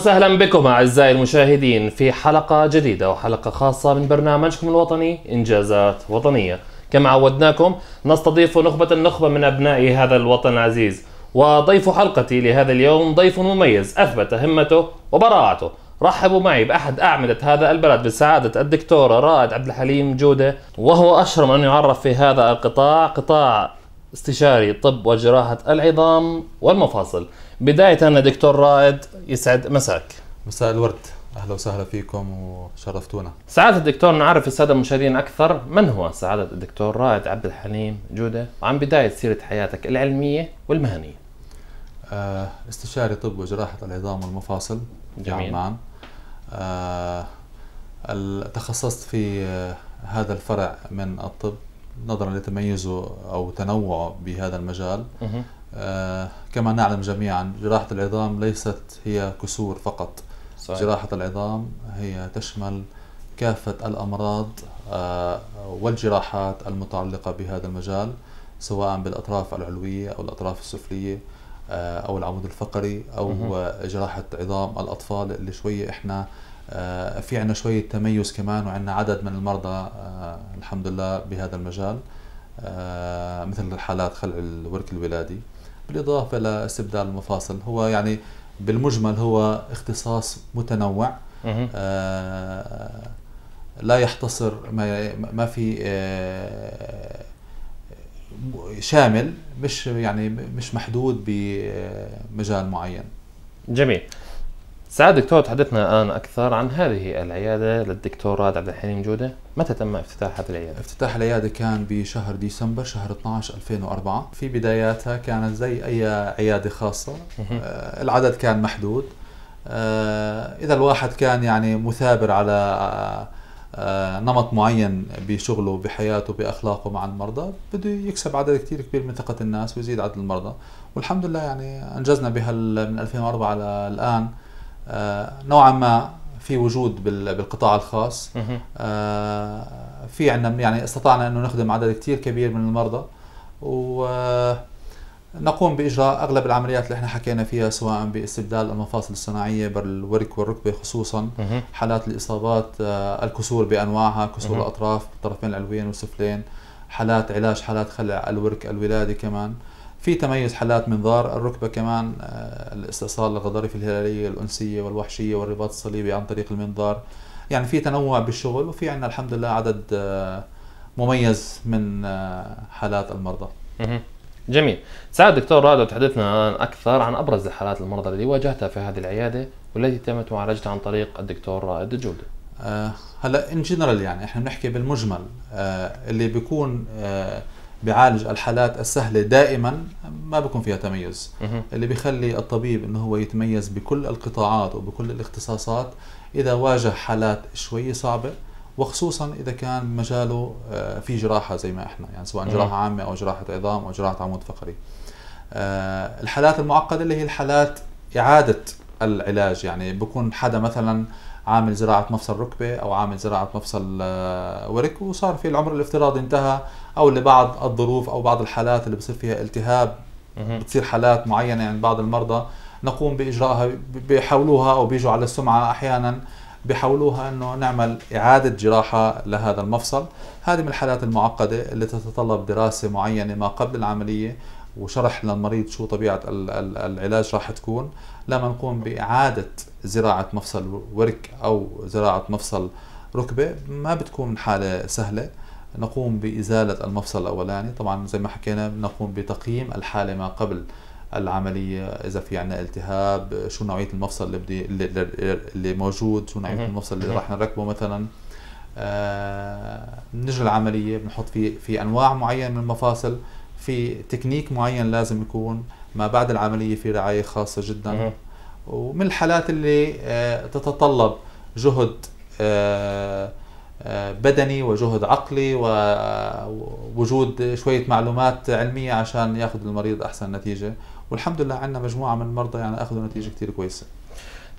وسهلا بكم أعزائي المشاهدين في حلقة جديدة وحلقة خاصة من برنامجكم الوطني إنجازات وطنية كما عودناكم نستضيف نخبة النخبة من أبناء هذا الوطن العزيز وضيف حلقتي لهذا اليوم ضيف مميز أثبت همته وبراعته رحبوا معي بأحد أعمدة هذا البلد بسعادة الدكتور رائد عبد الحليم جودة وهو أشهر من يعرف في هذا القطاع قطاع استشاري طب وجراحة العظام والمفاصل بداية أنا دكتور رائد يسعد مساك مساء الورد اهلا وسهلا فيكم وشرفتونا. سعادة الدكتور نعرف السادة المشاهدين أكثر من هو سعادة الدكتور رائد عبد الحليم جودة وعن بداية سيرة حياتك العلمية والمهنية. آه، استشاري طب وجراحة العظام والمفاصل جميل. عمان. آه تخصصت في آه، هذا الفرع من الطب نظرا لتميزه أو تنوعه بهذا المجال. مه. آه، كما نعلم جميعا جراحة العظام ليست هي كسور فقط صحيح. جراحة العظام هي تشمل كافة الأمراض آه، والجراحات المتعلقة بهذا المجال سواء بالأطراف العلوية أو الأطراف السفلية آه، أو العمود الفقري أو جراحة عظام الأطفال اللي شوية إحنا في عنا شوية تميز كمان وعنا عدد من المرضى الحمد لله بهذا المجال مثل حالات خلع الورك الولادي بالإضافة لاستبدال المفاصل هو يعني بالمجمل هو اختصاص متنوع آه لا يحتصر ما, ما في آه شامل مش يعني مش محدود بمجال معين جميل سعاد دكتور تحدثنا الآن أكثر عن هذه العيادة راد عبد الحليم جودة متى تم افتتاح هذه العيادة؟ افتتاح العيادة كان بشهر ديسمبر شهر 12 2004 في بداياتها كانت زي أي عيادة خاصة آه، العدد كان محدود آه، إذا الواحد كان يعني مثابر على آه، نمط معين بشغله بحياته بأخلاقه مع المرضى بده يكسب عدد كثير كبير من ثقة الناس ويزيد عدد المرضى والحمد لله يعني أنجزنا بهال من 2004 على الآن آه، نوعا ما في وجود بالقطاع الخاص آه، في عندنا يعني استطعنا انه نخدم عدد كثير كبير من المرضى ونقوم باجراء اغلب العمليات اللي احنا حكينا فيها سواء باستبدال المفاصل الصناعيه بالورك والركبه خصوصا حالات الاصابات آه، الكسور بانواعها كسور الاطراف بالطرفين العلويين والسفلين حالات علاج حالات خلع الورك الولادي كمان في تميز حالات منظار الركبة كمان آه، الاستئصال الغضاريف الهلالية الأنسية والوحشية والرباط الصليبي عن طريق المنظار يعني في تنوع بالشغل وفي عندنا الحمد لله عدد آه، مميز من آه، حالات المرضى جميل سعد دكتور رادو تحدثنا الان أكثر عن أبرز الحالات المرضى التي واجهتها في هذه العيادة والتي تمت معالجتها عن طريق الدكتور رائد الجودة هلا ان جنرال يعني احنا بنحكي بالمجمل اللي بيكون بيعالج الحالات السهله دائما ما بكون فيها تميز اللي بيخلي الطبيب انه هو يتميز بكل القطاعات وبكل الاختصاصات اذا واجه حالات شوي صعبه وخصوصا اذا كان مجاله آه، في جراحه زي ما احنا يعني سواء جراحه عامه او جراحه عظام او جراحه عمود فقري آه، الحالات المعقده اللي هي الحالات اعاده العلاج يعني بكون حدا مثلا عامل زراعه مفصل ركبه او عامل زراعه مفصل آه، ورك وصار في العمر الافتراضي انتهى او لبعض الظروف او بعض الحالات اللي بصير فيها التهاب بتصير حالات معينه عند بعض المرضى نقوم باجرائها بيحولوها او بيجوا على السمعه احيانا بيحولوها انه نعمل اعاده جراحه لهذا المفصل، هذه من الحالات المعقده اللي تتطلب دراسه معينه ما قبل العمليه وشرح للمريض شو طبيعة العلاج راح تكون لما نقوم بإعادة زراعة مفصل ورك أو زراعة مفصل ركبة ما بتكون حالة سهلة نقوم بإزالة المفصل الأولاني طبعا زي ما حكينا نقوم بتقييم الحالة ما قبل العملية إذا في عنا التهاب شو نوعية المفصل اللي بدي اللي موجود شو نوعية المفصل اللي راح نركبه مثلا آه نجري العملية بنحط في في أنواع معينة من المفاصل في تكنيك معين لازم يكون ما بعد العمليه في رعايه خاصه جدا ومن الحالات اللي آه، تتطلب جهد آه، آه، بدني وجهد عقلي ووجود شويه معلومات علميه عشان ياخذ المريض احسن نتيجه والحمد لله عندنا مجموعه من المرضى يعني اخذوا نتيجه كثير كويسه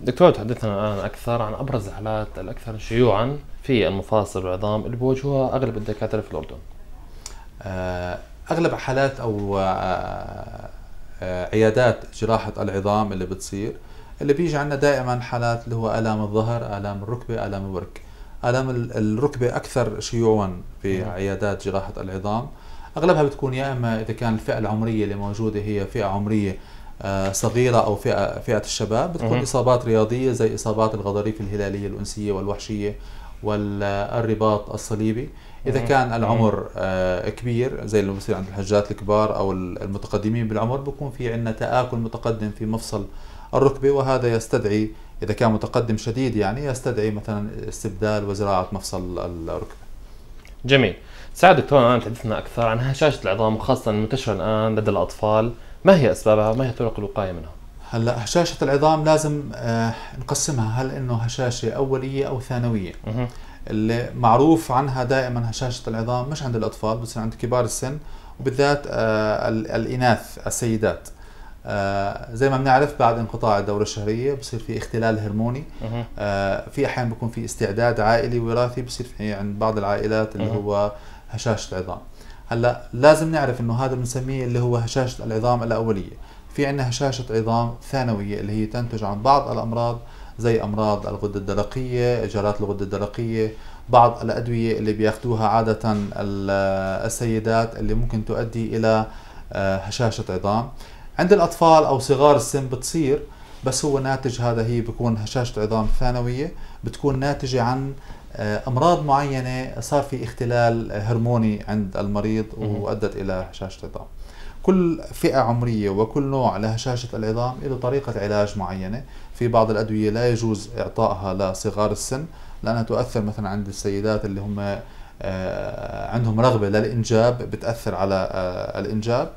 دكتور تحدثنا الان اكثر عن ابرز الحالات الاكثر شيوعا في المفاصل والعظام اللي بيواجهوها اغلب الدكاتره في الاردن. آه اغلب حالات او آه، آه، عيادات جراحه العظام اللي بتصير اللي بيجي عندنا دائما حالات اللي هو الام الظهر الام الركبه الام الورك الام الركبه اكثر شيوعا في نعم. عيادات جراحه العظام اغلبها بتكون يا اما اذا كان الفئه العمريه اللي موجوده هي فئه عمريه آه، صغيرة أو فئة فئة الشباب بتكون إصابات رياضية زي إصابات الغضاريف الهلالية الأنسية والوحشية والرباط الصليبي اذا إيه. كان العمر إيه. آه، كبير زي اللي بصير عند الحجات الكبار او المتقدمين بالعمر بكون في عندنا تاكل متقدم في مفصل الركبه وهذا يستدعي اذا كان متقدم شديد يعني يستدعي مثلا استبدال وزراعه مفصل الركبه جميل سعد دكتور الان تحدثنا اكثر عن هشاشه العظام وخاصه المنتشره الان لدى الاطفال ما هي اسبابها ما هي طرق الوقايه منها هلا هشاشه العظام لازم آه، نقسمها هل انه هشاشه اوليه او ثانويه اللي معروف عنها دائما هشاشه العظام مش عند الاطفال بس عند كبار السن وبالذات آه، الاناث السيدات آه، زي ما بنعرف بعد انقطاع الدورة الشهرية بصير في اختلال هرموني في احيان بكون في استعداد عائلي وراثي بصير في عند بعض العائلات اللي هو هشاشة العظام هلا لازم نعرف انه هذا بنسميه اللي هو هشاشة العظام الأولية في عندنا هشاشة عظام ثانوية اللي هي تنتج عن بعض الأمراض زي أمراض الغدة الدرقية إجارات الغدة الدرقية بعض الأدوية اللي بياخدوها عادة السيدات اللي ممكن تؤدي إلى هشاشة آه، عظام عند الأطفال أو صغار السن بتصير بس هو ناتج هذا هي بكون هشاشة عظام ثانوية بتكون ناتجة عن آه، أمراض معينة صار في اختلال هرموني عند المريض وأدت إلى هشاشة عظام كل فئة عمرية وكل نوع لهشاشة العظام له طريقة علاج معينة في بعض الأدوية لا يجوز إعطائها لصغار السن لأنها تؤثر مثلا عند السيدات اللي هم آه، عندهم رغبة للإنجاب بتأثر على آه، الإنجاب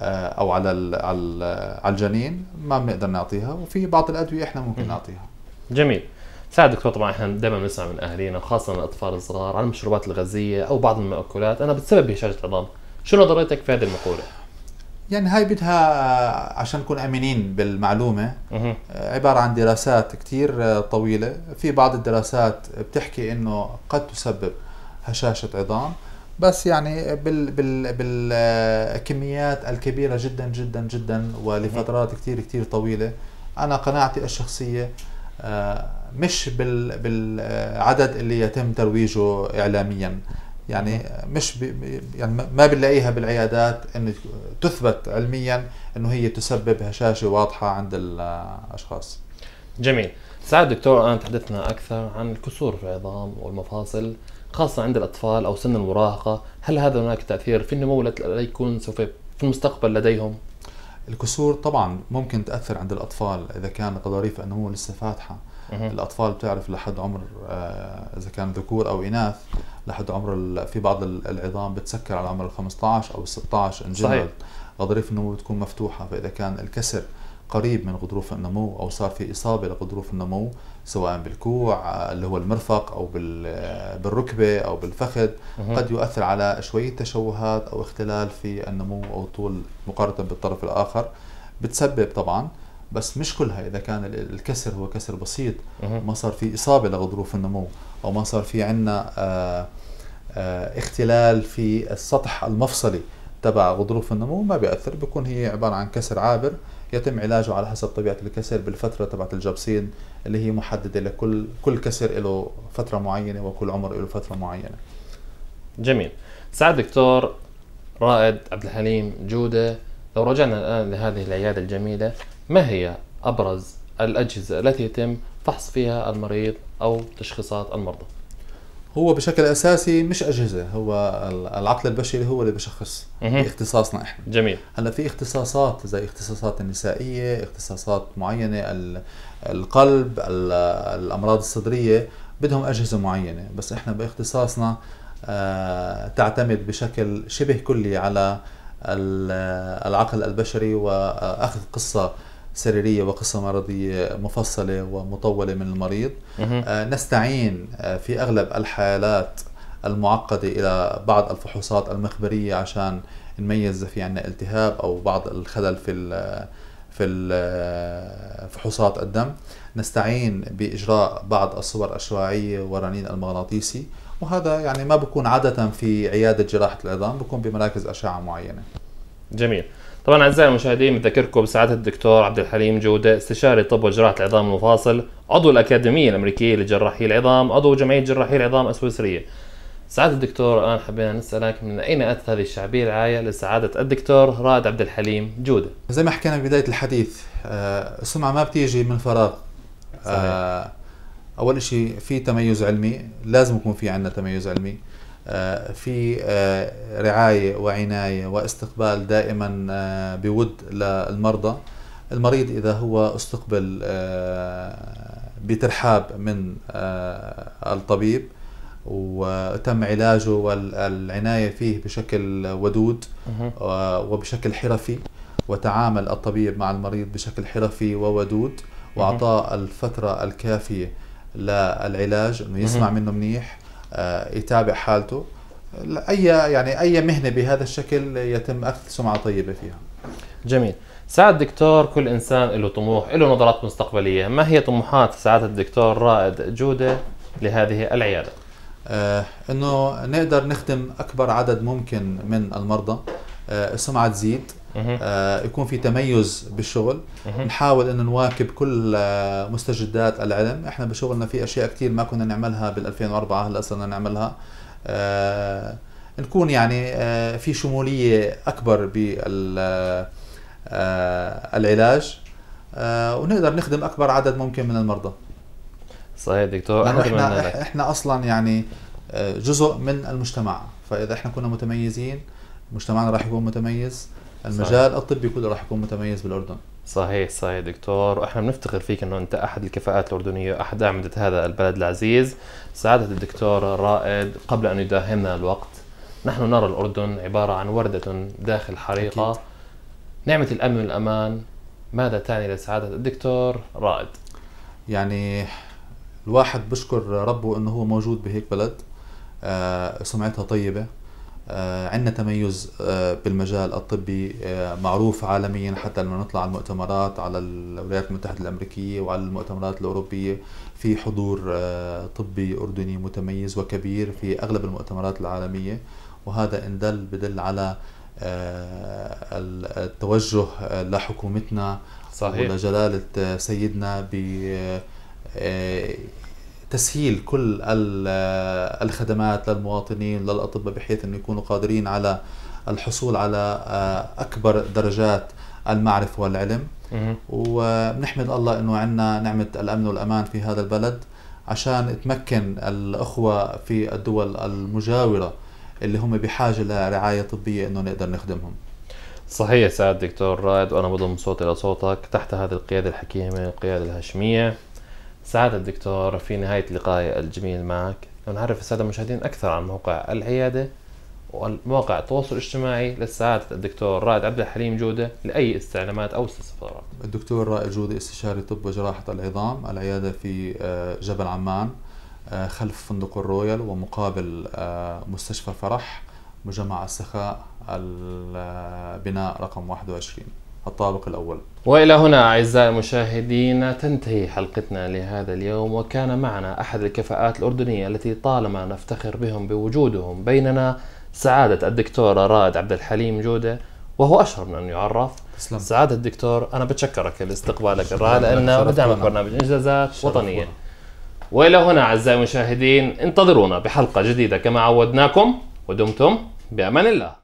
آه، أو على على الجنين ما بنقدر نعطيها وفي بعض الأدوية إحنا ممكن نعطيها جميل ساعد دكتور طبعا احنا دائما بنسمع من اهالينا وخاصه الاطفال الصغار عن المشروبات الغازيه او بعض المأكولات انا بتسبب هشاشه عظام شو نظريتك في هذه المقوله يعني هاي بدها عشان نكون امنين بالمعلومه آه، عباره عن دراسات كثير آه، طويله في بعض الدراسات بتحكي انه قد تسبب هشاشه عظام بس يعني بال بال بالكميات آه، الكبيره جدا جدا جدا ولفترات كثير كثير طويله انا قناعتي الشخصيه مش بال بالعدد اللي يتم ترويجه اعلاميا يعني مش بي يعني ما بنلاقيها بالعيادات انه تثبت علميا انه هي تسبب هشاشه واضحه عند الاشخاص جميل سعد دكتور الان تحدثنا اكثر عن الكسور في العظام والمفاصل خاصه عند الاطفال او سن المراهقه هل هذا هناك تاثير في النمو الذي يكون سوف في المستقبل لديهم الكسور طبعا ممكن تاثر عند الاطفال اذا كان قضاريف النمو لسه فاتحه الاطفال بتعرف لحد عمر آه، اذا كان ذكور او اناث لحد عمر في بعض العظام بتسكر على عمر ال 15 او ال 16 ان صحيح غضروف النمو بتكون مفتوحه فاذا كان الكسر قريب من غضروف النمو او صار في اصابه لغضروف النمو سواء بالكوع آه، اللي هو المرفق او آه، بالركبه او بالفخذ قد يؤثر على شويه تشوهات او اختلال في النمو او طول مقارنه بالطرف الاخر بتسبب طبعا بس مش كلها اذا كان الكسر هو كسر بسيط ما صار في اصابه لغضروف النمو او ما صار في عندنا آه، آه، اختلال في السطح المفصلي تبع غضروف النمو ما بيأثر بيكون هي عبارة عن كسر عابر يتم علاجه على حسب طبيعة الكسر بالفترة تبعت الجبسين اللي هي محددة لكل كل كسر له فترة معينة وكل عمر له فترة معينة جميل سعد دكتور رائد عبد الحليم جودة لو رجعنا الآن لهذه العيادة الجميلة ما هي أبرز الأجهزة التي يتم فحص فيها المريض أو تشخيصات المرضى؟ هو بشكل اساسي مش اجهزه هو العقل البشري هو اللي بشخص باختصاصنا احنا جميل هلا في اختصاصات زي اختصاصات النسائيه اختصاصات معينه القلب الامراض الصدريه بدهم اجهزه معينه بس احنا باختصاصنا آه، تعتمد بشكل شبه كلي على العقل البشري واخذ قصه سريريه وقصه مرضيه مفصله ومطوله من المريض آه، نستعين آه، في اغلب الحالات المعقده الى بعض الفحوصات المخبريه عشان نميز في عندنا التهاب او بعض الخلل في آه، في فحوصات الدم نستعين باجراء بعض الصور الاشعاعيه والرنين المغناطيسي وهذا يعني ما بكون عاده في عياده جراحه العظام بكون بمراكز اشعه معينه جميل طبعا اعزائي المشاهدين بذكركم بسعاده الدكتور عبد الحليم جوده استشاري طب وجراحه العظام المفاصل عضو الاكاديميه الامريكيه لجراحي العظام عضو جمعيه جراحي العظام السويسريه سعادة الدكتور الآن حبينا نسألك من أين أتت هذه الشعبية العالية لسعادة الدكتور رائد عبد الحليم جودة؟ زي ما حكينا في بداية الحديث آه، السمعة ما بتيجي من فراغ صحيح. آه، أول شيء في تميز علمي لازم يكون في عندنا تميز علمي آه، في آه، رعاية وعناية واستقبال دائما آه، بود للمرضى المريض إذا هو استقبل بترحاب من الطبيب وتم علاجه والعناية فيه بشكل ودود وبشكل حرفي وتعامل الطبيب مع المريض بشكل حرفي وودود وأعطاه الفترة الكافية للعلاج أنه يسمع منه منيح آه، يتابع حالته اي يعني اي مهنه بهذا الشكل يتم اخذ سمعه طيبه فيها جميل سعد دكتور كل انسان له طموح له نظرات مستقبليه ما هي طموحات سعاده الدكتور رائد جوده لهذه العياده آه انه نقدر نخدم اكبر عدد ممكن من المرضى آه السمعه تزيد آه يكون في تميز بالشغل نحاول انه نواكب كل آه مستجدات العلم احنا بشغلنا في اشياء كثير ما كنا نعملها بال2004 هلا صرنا نعملها آه نكون يعني آه في شموليه اكبر بال آه العلاج آه ونقدر نخدم اكبر عدد ممكن من المرضى صحيح دكتور احنا احنا احنا اصلا يعني آه، جزء من المجتمع فاذا احنا كنا متميزين مجتمعنا راح يكون متميز المجال صحيح. الطبي كله راح يكون متميز بالاردن صحيح صحيح دكتور واحنا بنفتخر فيك انه انت احد الكفاءات الاردنيه احد اعمده هذا البلد العزيز سعاده الدكتور رائد قبل ان يداهمنا الوقت نحن نرى الاردن عباره عن ورده داخل حريقه أكيد. نعمه الامن والامان ماذا تعني لسعاده الدكتور رائد يعني الواحد بشكر ربه انه هو موجود بهيك بلد آه، سمعتها طيبه آه، عندنا تميز آه، بالمجال الطبي آه، معروف عالميا حتى لما نطلع على المؤتمرات على الولايات المتحدة الأمريكية وعلى المؤتمرات الأوروبية في حضور طبي أردني متميز وكبير في أغلب المؤتمرات العالمية وهذا إن دل بدل على التوجه لحكومتنا صحيح ولجلالة سيدنا ب تسهيل كل آه، الخدمات للمواطنين للأطباء بحيث أن يكونوا قادرين على الحصول على آه، أكبر درجات المعرفة والعلم وبنحمد الله أنه عندنا نعمة الأمن والأمان في هذا البلد عشان تمكن الأخوة في الدول المجاورة اللي هم بحاجة لرعاية طبية أنه نقدر نخدمهم صحيح سعد دكتور رائد وأنا بضم صوتي لصوتك تحت هذه القيادة الحكيمة القيادة الهاشمية سعادة الدكتور في نهاية لقائي الجميل معك نعرف السادة المشاهدين أكثر عن موقع العيادة ومواقع التواصل الاجتماعي لسعادة الدكتور رائد عبد الحليم جودة لأي استعلامات أو استفسارات. الدكتور رائد جودة استشاري طب وجراحة العظام العيادة في آه، جبل عمان آه، خلف فندق الرويال ومقابل آه، مستشفى فرح مجمع السخاء البناء رقم 21 الطابق الأول وإلى هنا أعزائي المشاهدين تنتهي حلقتنا لهذا اليوم وكان معنا أحد الكفاءات الأردنية التي طالما نفتخر بهم بوجودهم بيننا سعادة الدكتور رائد عبد الحليم جودة وهو أشهر من أن يعرف تسلم. سعادة الدكتور أنا بتشكرك لاستقبالك الرائع لأنه بدعمك برنامج إنجازات وطنية بنا. وإلى هنا أعزائي المشاهدين انتظرونا بحلقة جديدة كما عودناكم ودمتم بأمان الله